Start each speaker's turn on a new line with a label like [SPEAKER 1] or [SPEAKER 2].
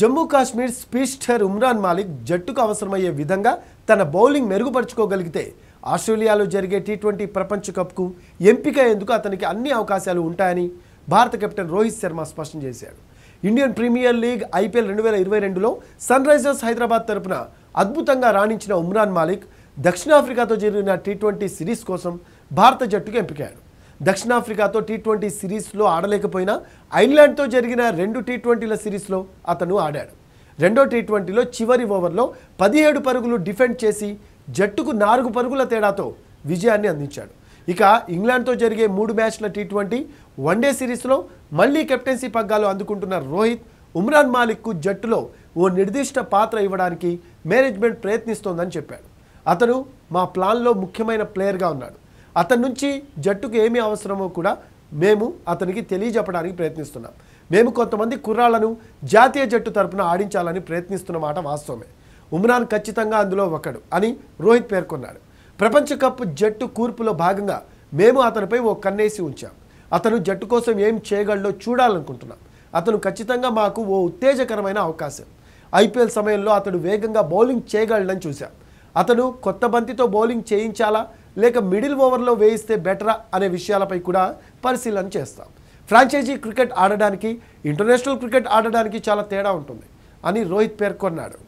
[SPEAKER 1] జమ్మూ కాశ్మీర్ స్పీస్టర్ ఉమ్రాన్ మాలిక్ జట్టుకు అవసరమయ్యే విధంగా తన బౌలింగ్ మెరుగుపరుచుకోగలిగితే ఆస్ట్రేలియాలో జరిగే టీ ట్వంటీ ప్రపంచ కప్కు ఎంపిక అయ్యేందుకు అతనికి అన్ని అవకాశాలు ఉంటాయని భారత కెప్టెన్ రోహిత్ శర్మ స్పష్టం చేశాడు ఇండియన్ ప్రీమియర్ లీగ్ ఐపీఎల్ రెండు వేల ఇరవై రెండులో సన్ రైజర్స్ హైదరాబాద్ తరపున అద్భుతంగా రాణించిన ఉమ్రాన్ మాలిక్ దక్షిణాఫ్రికాతో జరిగిన టీ ట్వంటీ సిరీస్ కోసం భారత జట్టుకు ఎంపికాడు దక్షిణాఫ్రికాతో టీ ట్వంటీ సిరీస్లో ఆడలేకపోయినా ఐర్లాండ్తో జరిగిన రెండు టీ ట్వంటీల సిరీస్లో అతను ఆడాడు రెండో టీ ట్వంటీలో చివరి ఓవర్లో పదిహేడు పరుగులు డిఫెండ్ చేసి జట్టుకు నాలుగు పరుగుల తేడాతో విజయాన్ని అందించాడు ఇక ఇంగ్లాండ్తో జరిగే మూడు మ్యాచ్ల టీ ట్వంటీ వన్డే సిరీస్లో మళ్లీ కెప్టెన్సీ పగ్గాలు అందుకుంటున్న రోహిత్ ఉమ్రాన్ మాలిక్కు జట్టులో ఓ నిర్దిష్ట పాత్ర ఇవ్వడానికి మేనేజ్మెంట్ ప్రయత్నిస్తోందని చెప్పాడు అతను మా ప్లాన్లో ముఖ్యమైన ప్లేయర్గా ఉన్నాడు అతని నుంచి జట్టుకు ఏమి అవసరమో కూడా మేము అతనికి తెలియజెప్పడానికి ప్రయత్నిస్తున్నాం మేము కొంతమంది కుర్రాళ్లను జాతీయ జట్టు తరపున ఆడించాలని ప్రయత్నిస్తున్నమాట వాస్తవమే ఉమ్రాన్ ఖచ్చితంగా అందులో ఒకడు అని రోహిత్ పేర్కొన్నాడు ప్రపంచ కప్ జట్టు కూర్పులో భాగంగా మేము అతనిపై ఓ కన్నేసి ఉంచాం అతను జట్టు కోసం ఏం చేయగలడో చూడాలనుకుంటున్నాం అతను ఖచ్చితంగా మాకు ఓ ఉత్తేజకరమైన అవకాశం ఐపీఎల్ సమయంలో అతడు వేగంగా బౌలింగ్ చేయగలడని చూశాం అతను కొత్త బంతితో బౌలింగ్ చేయించాలా లేక మిడిల్ ఓవర్లో వేయిస్తే బెటరా అనే విషయాలపై కూడా పరిశీలన చేస్తాం ఫ్రాంచైజీ క్రికెట్ ఆడడానికి ఇంటర్నేషనల్ క్రికెట్ ఆడడానికి చాలా తేడా ఉంటుంది అని రోహిత్ పేర్కొన్నాడు